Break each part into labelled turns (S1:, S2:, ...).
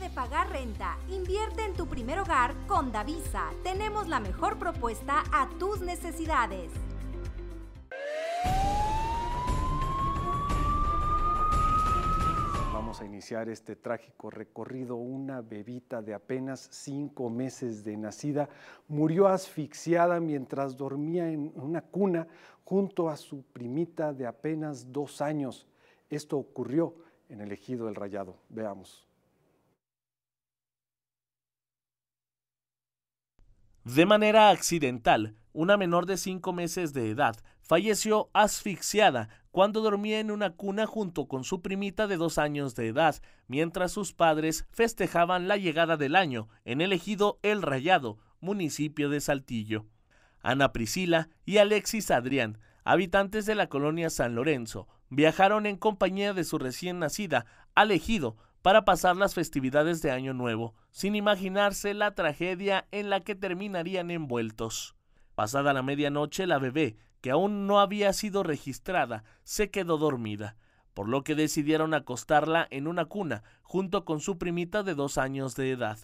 S1: de pagar renta. Invierte en tu primer hogar con Davisa. Tenemos la mejor propuesta a tus necesidades. Vamos a iniciar este trágico recorrido. Una bebita de apenas cinco meses de nacida murió asfixiada mientras dormía en una cuna junto a su primita de apenas dos años. Esto ocurrió en el ejido del Rayado. Veamos.
S2: De manera accidental, una menor de cinco meses de edad falleció asfixiada cuando dormía en una cuna junto con su primita de dos años de edad, mientras sus padres festejaban la llegada del año en el ejido El Rayado, municipio de Saltillo. Ana Priscila y Alexis Adrián, habitantes de la colonia San Lorenzo, viajaron en compañía de su recién nacida al ejido para pasar las festividades de Año Nuevo, sin imaginarse la tragedia en la que terminarían envueltos. Pasada la medianoche, la bebé, que aún no había sido registrada, se quedó dormida, por lo que decidieron acostarla en una cuna junto con su primita de dos años de edad.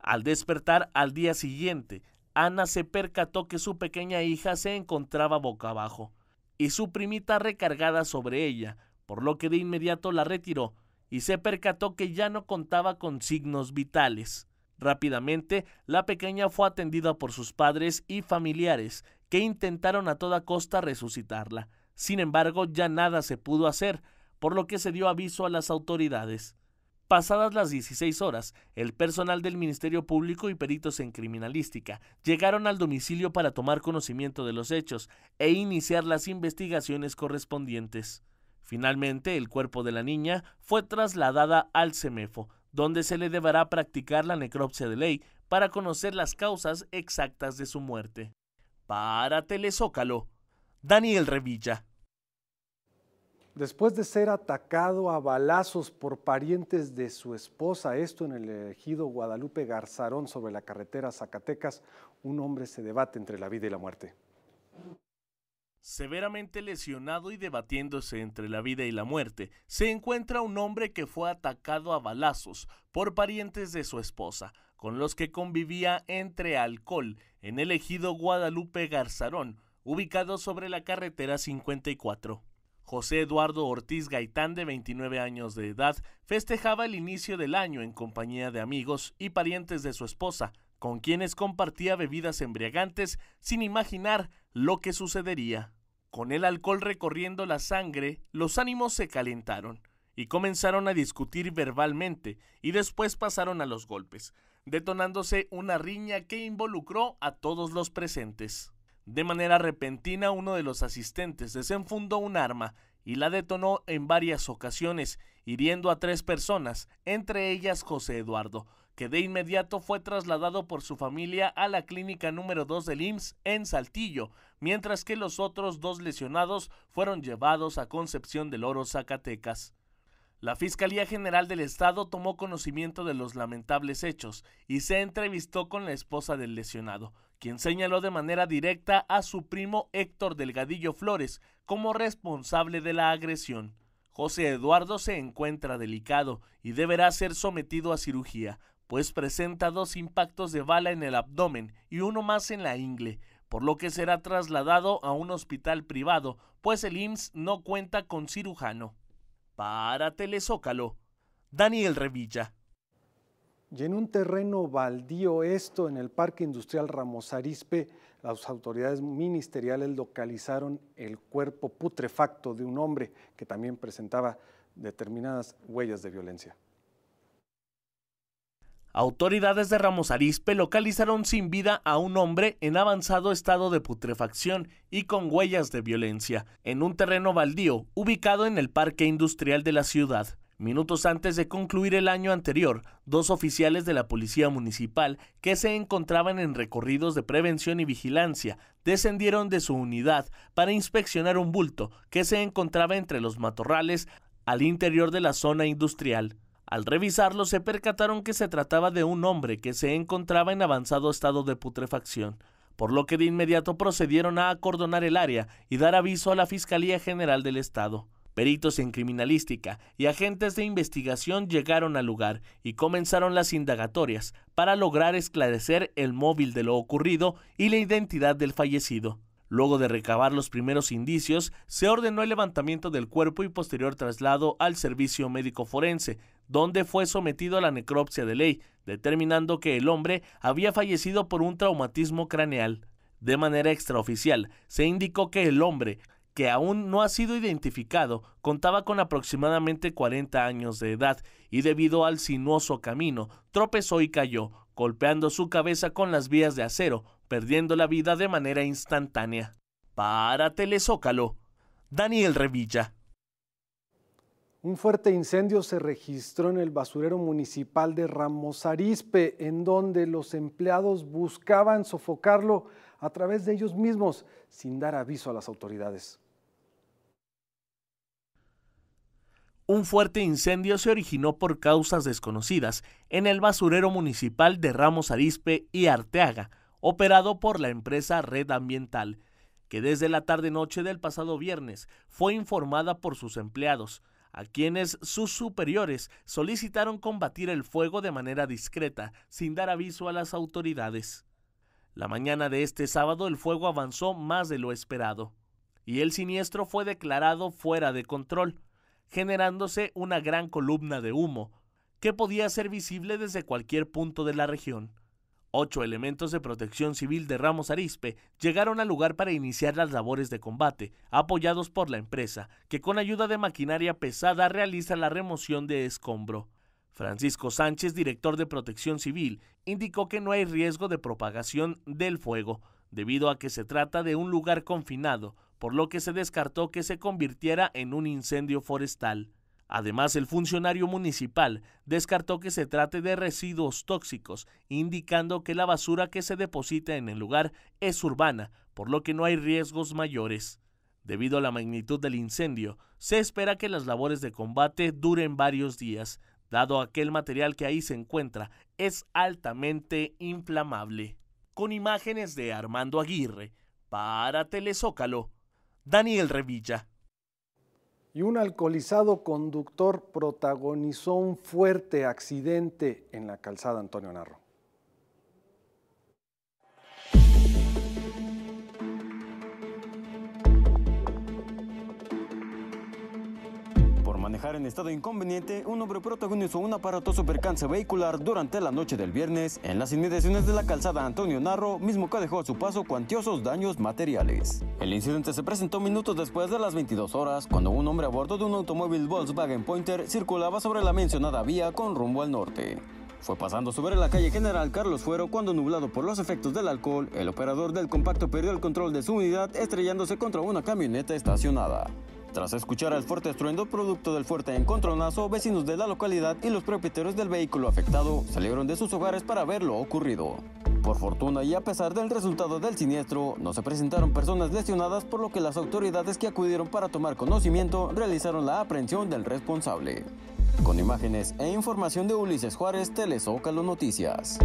S2: Al despertar al día siguiente, Ana se percató que su pequeña hija se encontraba boca abajo, y su primita recargada sobre ella, por lo que de inmediato la retiró y se percató que ya no contaba con signos vitales. Rápidamente, la pequeña fue atendida por sus padres y familiares, que intentaron a toda costa resucitarla. Sin embargo, ya nada se pudo hacer, por lo que se dio aviso a las autoridades. Pasadas las 16 horas, el personal del Ministerio Público y peritos en criminalística llegaron al domicilio para tomar conocimiento de los hechos e iniciar las investigaciones correspondientes. Finalmente, el cuerpo de la niña fue trasladada al CEMEFO, donde se le deberá practicar la necropsia de ley para conocer las causas exactas de su muerte. Para Telezócalo, Daniel Revilla.
S1: Después de ser atacado a balazos por parientes de su esposa, esto en el elegido Guadalupe Garzarón sobre la carretera Zacatecas, un hombre se debate entre la vida y la muerte.
S2: Severamente lesionado y debatiéndose entre la vida y la muerte, se encuentra un hombre que fue atacado a balazos por parientes de su esposa, con los que convivía entre alcohol en el ejido Guadalupe Garzarón, ubicado sobre la carretera 54. José Eduardo Ortiz Gaitán, de 29 años de edad, festejaba el inicio del año en compañía de amigos y parientes de su esposa, con quienes compartía bebidas embriagantes sin imaginar lo que sucedería. Con el alcohol recorriendo la sangre, los ánimos se calentaron y comenzaron a discutir verbalmente y después pasaron a los golpes, detonándose una riña que involucró a todos los presentes. De manera repentina uno de los asistentes desenfundó un arma y la detonó en varias ocasiones hiriendo a tres personas, entre ellas José Eduardo, que de inmediato fue trasladado por su familia a la clínica número 2 del IMSS en Saltillo, mientras que los otros dos lesionados fueron llevados a Concepción del Oro, Zacatecas. La Fiscalía General del Estado tomó conocimiento de los lamentables hechos y se entrevistó con la esposa del lesionado, quien señaló de manera directa a su primo Héctor Delgadillo Flores como responsable de la agresión. José Eduardo se encuentra delicado y deberá ser sometido a cirugía, pues presenta dos impactos de bala en el abdomen y uno más en la ingle, por lo que será trasladado a un hospital privado, pues el IMSS no cuenta con cirujano. Para Telezócalo, Daniel Revilla.
S1: Y en un terreno baldío, esto en el Parque Industrial Ramos Arizpe, las autoridades ministeriales localizaron el cuerpo putrefacto de un hombre que también presentaba determinadas huellas de violencia.
S2: Autoridades de Ramos Arizpe localizaron sin vida a un hombre en avanzado estado de putrefacción y con huellas de violencia en un terreno baldío ubicado en el Parque Industrial de la ciudad. Minutos antes de concluir el año anterior, dos oficiales de la Policía Municipal que se encontraban en recorridos de prevención y vigilancia descendieron de su unidad para inspeccionar un bulto que se encontraba entre los matorrales al interior de la zona industrial. Al revisarlo se percataron que se trataba de un hombre que se encontraba en avanzado estado de putrefacción, por lo que de inmediato procedieron a acordonar el área y dar aviso a la Fiscalía General del Estado. Peritos en criminalística y agentes de investigación llegaron al lugar y comenzaron las indagatorias para lograr esclarecer el móvil de lo ocurrido y la identidad del fallecido. Luego de recabar los primeros indicios, se ordenó el levantamiento del cuerpo y posterior traslado al servicio médico forense, donde fue sometido a la necropsia de ley, determinando que el hombre había fallecido por un traumatismo craneal. De manera extraoficial, se indicó que el hombre que aún no ha sido identificado, contaba con aproximadamente 40 años de edad y debido al sinuoso camino, tropezó y cayó, golpeando su cabeza con las vías de acero, perdiendo la vida de manera instantánea. Para Telezócalo, Daniel Revilla.
S1: Un fuerte incendio se registró en el basurero municipal de Ramos Arizpe, en donde los empleados buscaban sofocarlo a través de ellos mismos, sin dar aviso a las autoridades.
S2: un fuerte incendio se originó por causas desconocidas en el basurero municipal de Ramos Arispe y Arteaga, operado por la empresa Red Ambiental, que desde la tarde-noche del pasado viernes fue informada por sus empleados, a quienes sus superiores solicitaron combatir el fuego de manera discreta, sin dar aviso a las autoridades. La mañana de este sábado el fuego avanzó más de lo esperado, y el siniestro fue declarado fuera de control generándose una gran columna de humo, que podía ser visible desde cualquier punto de la región. Ocho elementos de protección civil de Ramos Arispe llegaron al lugar para iniciar las labores de combate, apoyados por la empresa, que con ayuda de maquinaria pesada realiza la remoción de escombro. Francisco Sánchez, director de Protección Civil, indicó que no hay riesgo de propagación del fuego, debido a que se trata de un lugar confinado, por lo que se descartó que se convirtiera en un incendio forestal. Además, el funcionario municipal descartó que se trate de residuos tóxicos, indicando que la basura que se deposita en el lugar es urbana, por lo que no hay riesgos mayores. Debido a la magnitud del incendio, se espera que las labores de combate duren varios días, dado que el material que ahí se encuentra es altamente inflamable. Con imágenes de Armando Aguirre, para Telezócalo, Daniel Revilla.
S1: Y un alcoholizado conductor protagonizó un fuerte accidente en la calzada Antonio Narro.
S3: en estado inconveniente, un hombre protagonizó un aparatoso percance vehicular durante la noche del viernes en las inmediaciones de la calzada Antonio Narro, mismo que dejó a su paso cuantiosos daños materiales. El incidente se presentó minutos después de las 22 horas, cuando un hombre a bordo de un automóvil Volkswagen Pointer circulaba sobre la mencionada vía con rumbo al norte. Fue pasando sobre la calle General Carlos Fuero cuando nublado por los efectos del alcohol, el operador del compacto perdió el control de su unidad estrellándose contra una camioneta estacionada. Tras escuchar el fuerte estruendo producto del fuerte encontronazo, vecinos de la localidad y los propietarios del vehículo afectado salieron de sus hogares para ver lo ocurrido. Por fortuna y a pesar del resultado del siniestro, no se presentaron personas lesionadas por lo que las autoridades que acudieron para tomar conocimiento realizaron la aprehensión del responsable. Con imágenes e información de Ulises Juárez, Telezócalo Noticias.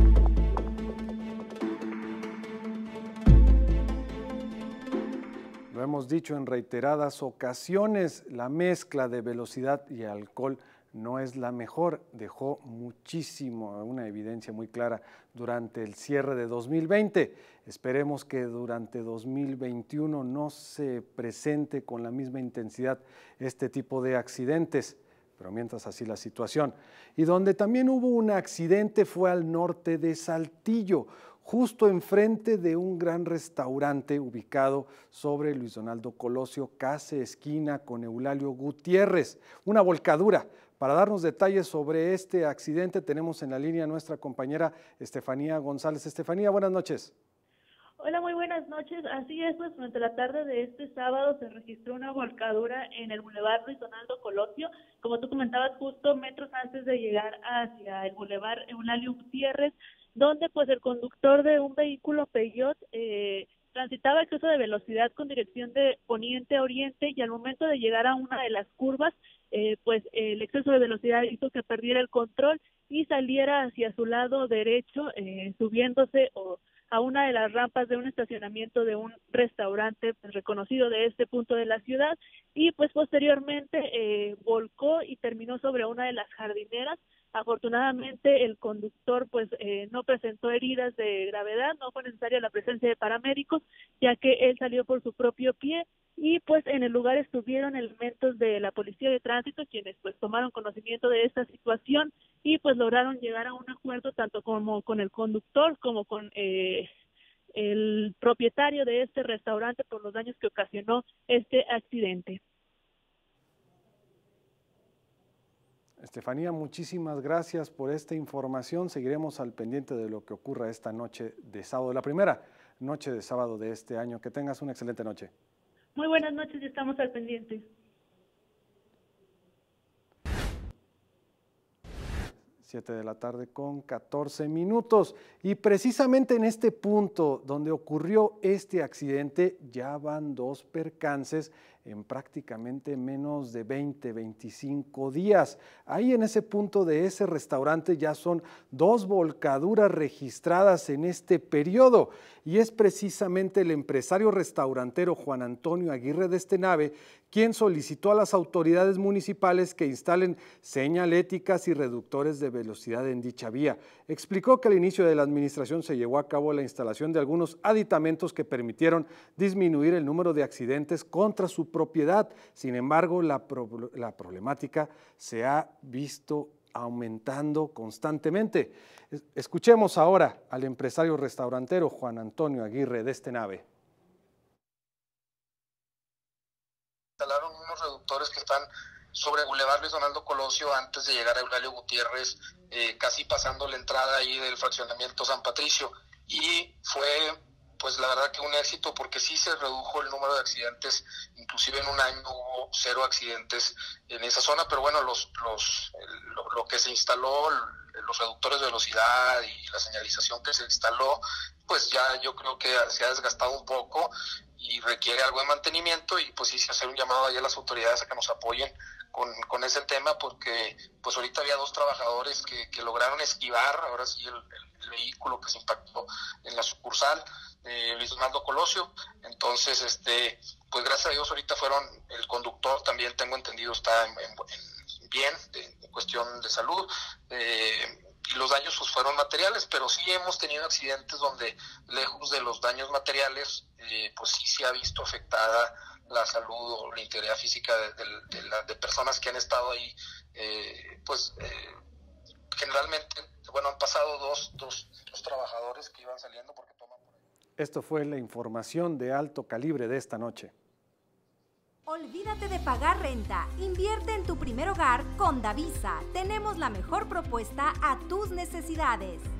S1: hemos dicho en reiteradas ocasiones, la mezcla de velocidad y alcohol no es la mejor, dejó muchísimo, una evidencia muy clara durante el cierre de 2020. Esperemos que durante 2021 no se presente con la misma intensidad este tipo de accidentes, pero mientras así la situación. Y donde también hubo un accidente fue al norte de Saltillo justo enfrente de un gran restaurante ubicado sobre Luis Donaldo Colosio, casi esquina con Eulalio Gutiérrez. Una volcadura. Para darnos detalles sobre este accidente tenemos en la línea a nuestra compañera Estefanía González. Estefanía, buenas noches.
S4: Hola, muy buenas noches. Así es, pues durante la tarde de este sábado se registró una volcadura en el Boulevard Luis Donaldo Colosio, como tú comentabas, justo metros antes de llegar hacia el Boulevard Eulalio Gutiérrez donde pues el conductor de un vehículo Peugeot eh, transitaba exceso de velocidad con dirección de poniente a oriente y al momento de llegar a una de las curvas, eh, pues el exceso de velocidad hizo que perdiera el control y saliera hacia su lado derecho, eh, subiéndose o a una de las rampas de un estacionamiento de un restaurante pues, reconocido de este punto de la ciudad y pues posteriormente eh, volcó y terminó sobre una de las jardineras. Afortunadamente el conductor pues eh, no presentó heridas de gravedad, no fue necesaria la presencia de paramédicos ya que él salió por su propio pie y pues en el lugar estuvieron elementos de la policía de tránsito quienes pues tomaron conocimiento de esta situación y pues lograron llegar a un acuerdo tanto como con el conductor como con eh, el propietario de este restaurante por los daños que ocasionó este accidente.
S1: Estefanía, muchísimas gracias por esta información. Seguiremos al pendiente de lo que ocurra esta noche de sábado, la primera noche de sábado de este año. Que tengas una excelente noche.
S4: Muy buenas noches y estamos al pendiente.
S1: 7 de la tarde con 14 minutos. Y precisamente en este punto donde ocurrió este accidente, ya van dos percances en prácticamente menos de 20, 25 días. Ahí en ese punto de ese restaurante ya son dos volcaduras registradas en este periodo. Y es precisamente el empresario restaurantero Juan Antonio Aguirre de este nave quien solicitó a las autoridades municipales que instalen señaléticas y reductores de velocidad en dicha vía. Explicó que al inicio de la administración se llevó a cabo la instalación de algunos aditamentos que permitieron disminuir el número de accidentes contra su propiedad. Sin embargo, la, problemática se ha visto aumentando constantemente. Escuchemos ahora al empresario restaurantero Juan Antonio Aguirre de Este Nave.
S5: están sobre Boulevard Luis Donaldo Colosio antes de llegar a Eulalio Gutiérrez, eh, casi pasando la entrada ahí del fraccionamiento San Patricio. Y fue, pues la verdad que un éxito porque sí se redujo el número de accidentes, inclusive en un año hubo cero accidentes en esa zona, pero bueno, los, los, lo que se instaló, los reductores de velocidad y la señalización que se instaló, pues ya yo creo que se ha desgastado un poco y requiere algo de mantenimiento y pues hice hacer un llamado ahí a las autoridades a que nos apoyen con, ese tema porque pues ahorita había dos trabajadores que, que lograron esquivar, ahora sí, el, vehículo que se impactó en la sucursal de eh, Luis Donaldo Colosio, entonces este pues gracias a Dios ahorita fueron, el conductor también tengo entendido está en, bien, en cuestión de salud, eh, y los daños pues, fueron materiales, pero sí hemos tenido accidentes donde lejos de los daños materiales, eh, pues sí se ha visto afectada la salud o la integridad física de, personas que han estado ahí, eh, pues eh, generalmente, bueno, han pasado dos, dos, trabajadores que iban saliendo porque toman...
S1: Esto fue la información de alto calibre de esta noche. Olvídate de pagar renta, invierte en tu primer hogar con Davisa. Tenemos la mejor propuesta a tus necesidades.